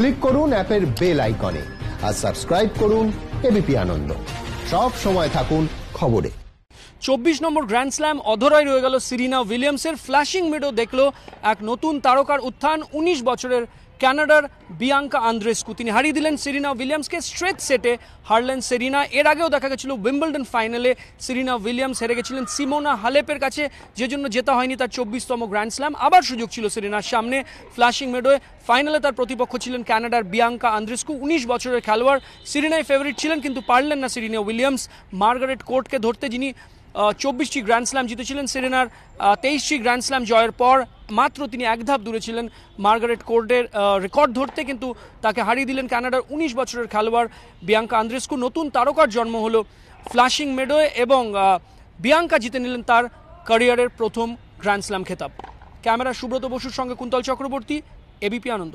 click করুন অ্যাপের bell আইকনে আর সাবস্ক্রাইব করুন এবিপি আনন্দ সব সময় থাকুন খবরে চব্বিশ নম্বর গ্র্যান্ড স্ল্যাম অধরাই রয়ে গেল সিরিনা উইলিয়ামসের ফ্ল্যাশিং মেডো দেখল এক নতুন তারকার উত্থান ১৯ বছরের ক্যানাডার বিয়াঙ্কা আন্দ্রেস্কু তিনি হারিয়ে দিলেন সেরিনা উইলিয়ামসকে স্ট্রেট সেটে হারলেন সেরিনা এর আগেও দেখা গেছিল উইম্বলডন ফাইনালে সেরিনা উইলিয়ামস হেরে গেছিলেন সিমোনা হালেপের কাছে যে জন্য জেতা হয়নি তার চব্বিশতম গ্র্যান্ড স্ল্যাম আবার সুযোগ ছিল সেরিনার সামনে ফ্ল্যাশিং মেডোয়ে ফাইনালে তার প্রতিপক্ষ ছিলেন ক্যানাডার বিয়াঙ্কা আন্দ্রেস্কু উনিশ বছরের খেলোয়াড় সিরিনাই ফেভারিট ছিলেন কিন্তু পারলেন না সেরিনা উইলিয়ামস মার্গারেট কোর্টকে ধরতে যিনি চব্বিশটি গ্র্যান্ড স্ল্যাম জিতেছিলেন সেরেনার তেইশটি গ্র্যান্ড স্ল্যাম জয়ের পর মাত্র তিনি এক ধাপ দূরে ছিলেন মার্গারেট কোর্ডের রেকর্ড ধরতে কিন্তু তাকে হারিয়ে দিলেন কানাডার উনিশ বছরের খেলোয়াড় বিয়াঙ্কা আন্দ্রেস্কু নতুন তারকার জন্ম হলো ফ্লাশিং মেডোয় এবং বিয়াঙ্কা জিতে নিলেন তার ক্যারিয়ারের প্রথম গ্র্যান্ড স্ল্যাম খেতাব ক্যামেরা সুব্রত বসুর সঙ্গে কুন্তল চক্রবর্তী এবিপি আনন্দ